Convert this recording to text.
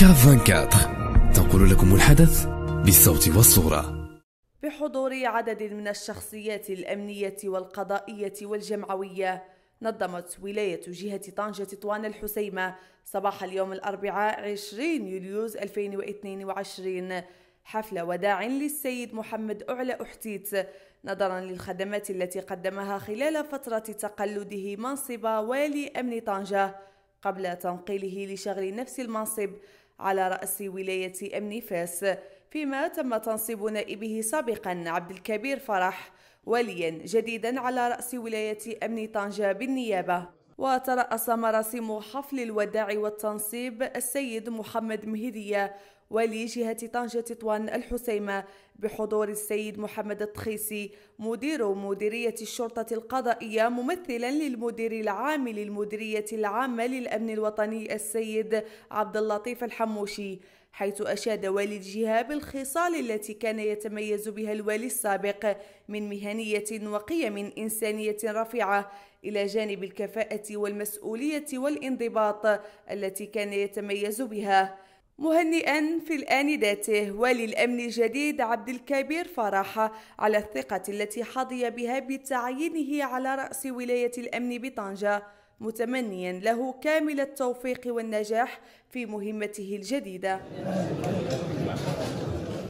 كاف 24 تنقل لكم الحدث بالصوت والصورة بحضور عدد من الشخصيات الأمنية والقضائية والجمعوية نظمت ولاية جهة طنجة طوان الحسيمة صباح اليوم الأربعاء 20 يوليوز 2022 حفل وداع للسيد محمد أعلى أحتيت نظرا للخدمات التي قدمها خلال فترة تقلده منصب والي أمن طنجة قبل تنقيله لشغل نفس المنصب على رأس ولاية أمن فاس فيما تم تنصيب نائبه سابقا عبد الكبير فرح وليا جديدا على رأس ولاية أمن طنجة بالنيابة وترأس مراسم حفل الوداع والتنصيب السيد محمد مهدية ولي جهة طنجة تطوان الحسيمة بحضور السيد محمد الطخيسي مدير مديرية الشرطة القضائية ممثلا للمدير العام للمديرية العامة للأمن الوطني السيد عبد اللطيف الحموشي حيث أشاد والي الجهة بالخصال التي كان يتميز بها الوالي السابق من مهنية وقيم إنسانية رفيعة إلى جانب الكفاءة والمسؤولية والانضباط التي كان يتميز بها مهنئا في الآن ذاته والي الأمن الجديد عبد الكبير فرح على الثقة التي حظي بها بتعيينه على رأس ولاية الأمن بطنجة متمنيا له كامل التوفيق والنجاح في مهمته الجديدة